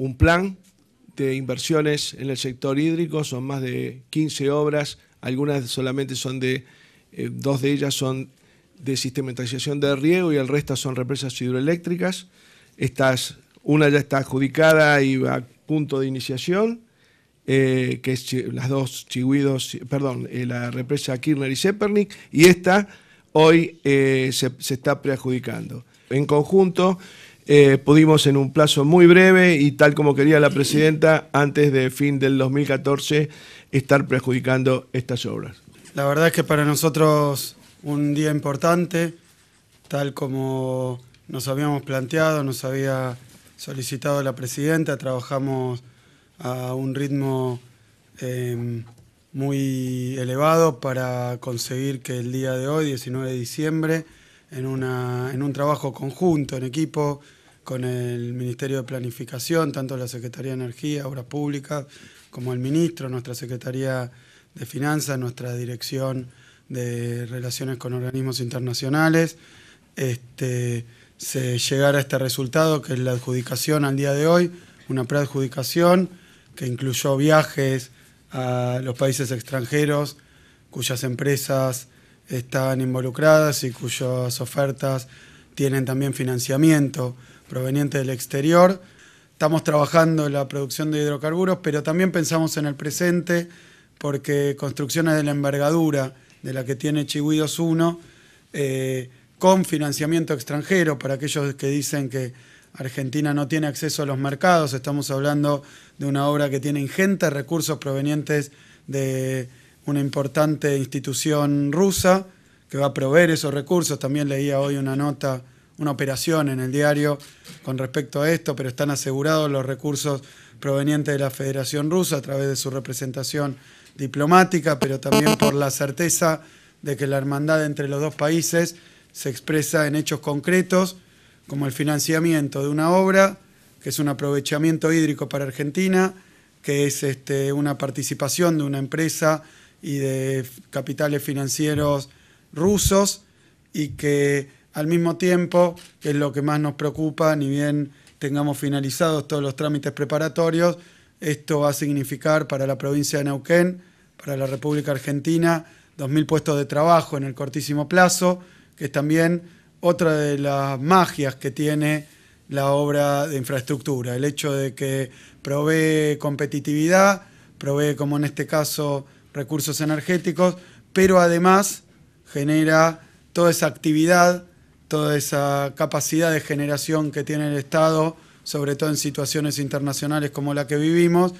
un plan de inversiones en el sector hídrico, son más de 15 obras, algunas solamente son de, eh, dos de ellas son de sistematización de riego y el resto son represas hidroeléctricas. Estas, una ya está adjudicada y a punto de iniciación, eh, que es las dos Chihuidos, perdón, eh, la represa Kirchner y Zepernik, y esta hoy se, se está preadjudicando. En conjunto, eh, pudimos en un plazo muy breve y tal como quería la presidenta, antes de fin del 2014, estar perjudicando estas obras. La verdad es que para nosotros un día importante, tal como nos habíamos planteado, nos había solicitado la presidenta, trabajamos a un ritmo em, muy elevado para conseguir que el día de hoy, 19 de diciembre, en, una, en un trabajo conjunto, en equipo, con el Ministerio de Planificación, tanto la Secretaría de Energía, Obras Públicas, como el ministro, nuestra Secretaría de Finanzas, nuestra Dirección de Relaciones con Organismos Internacionales, este, se llegara a este resultado que es la adjudicación al día de hoy, una preadjudicación que incluyó viajes a los países extranjeros cuyas empresas están involucradas y cuyas ofertas tienen también financiamiento proveniente del exterior. Estamos trabajando en la producción de hidrocarburos, pero también pensamos en el presente porque construcciones de la envergadura de la que tiene Chihuidos 1, eh, con financiamiento extranjero, para aquellos que dicen que Argentina no tiene acceso a los mercados, estamos hablando de una obra que tiene ingentes recursos provenientes de una importante institución rusa que va a proveer esos recursos. También leía hoy una nota, una operación en el diario con respecto a esto, pero están asegurados los recursos provenientes de la Federación Rusa a través de su representación diplomática, pero también por la certeza de que la hermandad entre los dos países se expresa en hechos concretos, como el financiamiento de una obra, que es un aprovechamiento hídrico para Argentina, que es este, una participación de una empresa y de capitales financieros rusos y que al mismo tiempo, que es lo que más nos preocupa, ni bien tengamos finalizados todos los trámites preparatorios, esto va a significar para la provincia de Neuquén, para la República Argentina, 2.000 puestos de trabajo en el cortísimo plazo, que es también otra de las magias que tiene la obra de infraestructura, el hecho de que provee competitividad, provee como en este caso recursos energéticos, pero además genera toda esa actividad, toda esa capacidad de generación que tiene el Estado, sobre todo en situaciones internacionales como la que vivimos,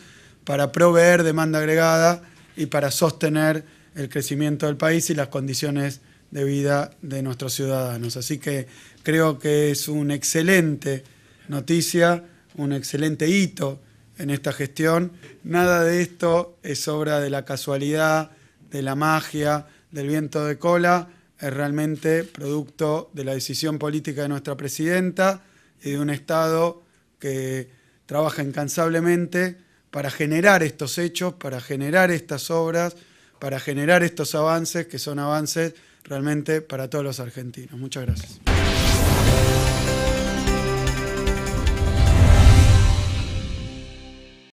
para proveer demanda agregada y para sostener el crecimiento del país y las condiciones de vida de nuestros ciudadanos. Así que creo que es una excelente noticia, un excelente hito en esta gestión. Nada de esto es obra de la casualidad, de la magia, del viento de cola, es realmente producto de la decisión política de nuestra presidenta y de un Estado que trabaja incansablemente para generar estos hechos, para generar estas obras, para generar estos avances que son avances realmente para todos los argentinos. Muchas gracias.